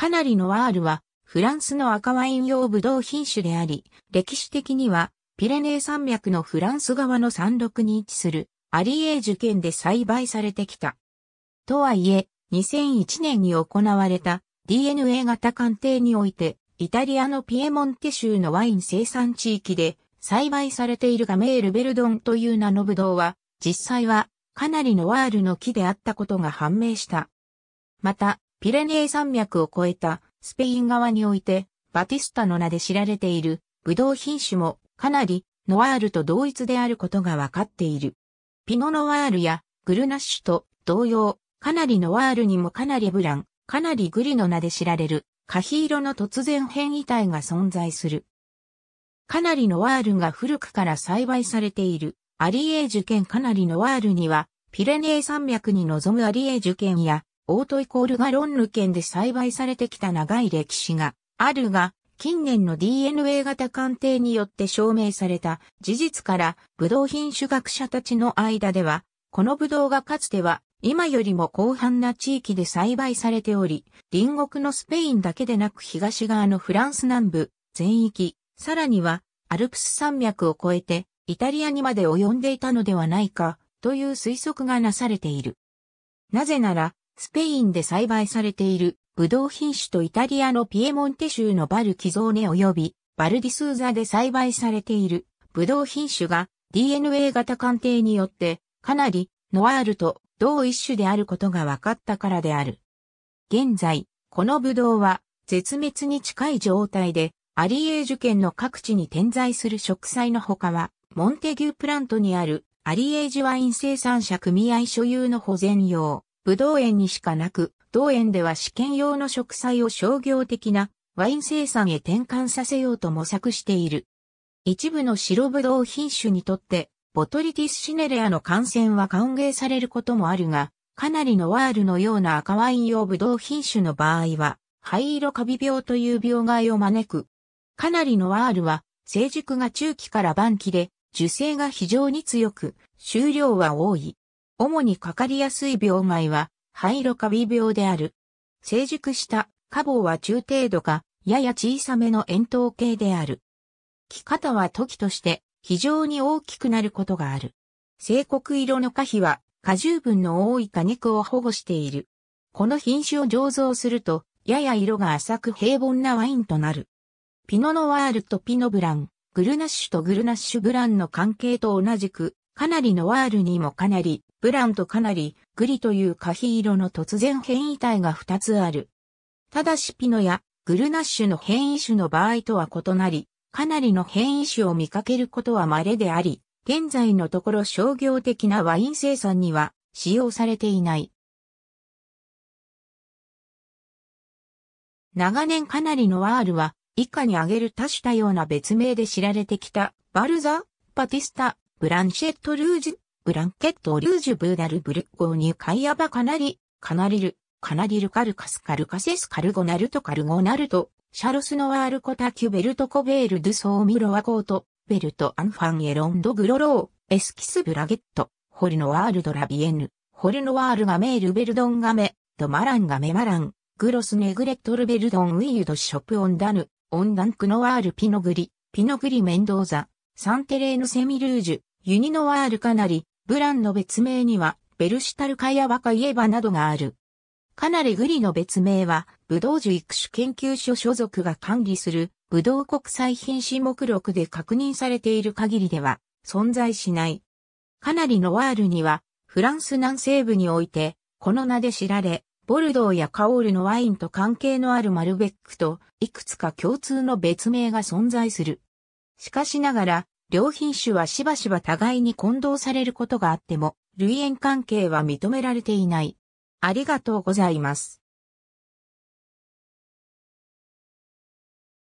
カナリのワールは、フランスの赤ワイン用ブドウ品種であり、歴史的には、ピレネー山脈のフランス側の山麓に位置する、アリエージュ県で栽培されてきた。とはいえ、2001年に行われた DNA 型鑑定において、イタリアのピエモンテ州のワイン生産地域で栽培されているガメールベルドンという名のブドウは、実際はかなりのワールの木であったことが判明した。また、ピレネー山脈を越えたスペイン側において、バティスタの名で知られているブドウ品種もかなりノワールと同一であることがわかっている。ピノノワールやグルナッシュと同様、かなりノワールにもかなりブラン、かなりグリの名で知られるカヒ色の突然変異体が存在する。かなりノワールが古くから栽培されているアリエージュ県かなりノワールにはピレネー山脈に臨むアリエージュ県やオートイコールがロンヌ県で栽培されてきた長い歴史があるが、近年の DNA 型鑑定によって証明された事実から、ブドウ品種学者たちの間では、このブドウがかつては今よりも広範な地域で栽培されており、隣国のスペインだけでなく東側のフランス南部、全域、さらにはアルプス山脈を越えてイタリアにまで及んでいたのではないかという推測がなされている。なぜなら、スペインで栽培されているブドウ品種とイタリアのピエモンテ州のバルキゾーネ及びバルディスーザで栽培されているブドウ品種が DNA 型鑑定によってかなりノワールと同一種であることが分かったからである。現在、このブドウは絶滅に近い状態でアリエージュ県の各地に点在する植栽の他はモンテギュープラントにあるアリエージュワイン生産者組合所有の保全用武道園にしかなく、同園では試験用の植栽を商業的なワイン生産へ転換させようと模索している。一部の白ブドウ品種にとって、ボトリティスシネレアの感染は歓迎されることもあるが、かなりのワールのような赤ワイン用ブドウ品種の場合は、灰色カビ病という病害を招く。かなりのワールは、成熟が中期から晩期で、受精が非常に強く、収量は多い。主にかかりやすい病害は、灰色カビ病である。成熟した花房は中程度か、やや小さめの円筒形である。木方は時として非常に大きくなることがある。成黒色の花皮は果汁分の多い果肉を保護している。この品種を醸造すると、やや色が浅く平凡なワインとなる。ピノノワールとピノブラン、グルナッシュとグルナッシュブランの関係と同じく、かなりノワールにもかなりブランとかなり、グリという可否色の突然変異体が2つある。ただしピノやグルナッシュの変異種の場合とは異なり、かなりの変異種を見かけることは稀であり、現在のところ商業的なワイン生産には使用されていない。長年かなりのワールは以下に挙げる多種多様な別名で知られてきたバルザ、パティスタ、ブランシェット・ルージュ、ブランケットオリュージュブーダルブルゴーニュカイアバカナリ、カナリル、カナリルカルカスカルカセスカルゴナルトカルゴナルト、シャロスノワールコタキュベルトコベールドゥソーミロワコート、ベルトアンファンエロンドグロロー、エスキスブラゲット、ホルノワールドラビエヌ、ホルノワールガメールベルドンガメ、ドマランガメマラン、グロスネグレットルベルドンウィユドショプオンダヌ、オンダンクノワールピノグリ、ピノグリメンドーザ、サンテレーヌセミルージュ、ユニノワールカナリ、ブランの別名には、ベルシタルカやカイエバなどがある。カナレグリの別名は、ブドウ樹育種研究所所属が管理する、ブドウ国際品種目録で確認されている限りでは、存在しない。カナリのワールには、フランス南西部において、この名で知られ、ボルドーやカオールのワインと関係のあるマルベックと、いくつか共通の別名が存在する。しかしながら、両品種はしばしば互いに混同されることがあっても、類縁関係は認められていない。ありがとうございます。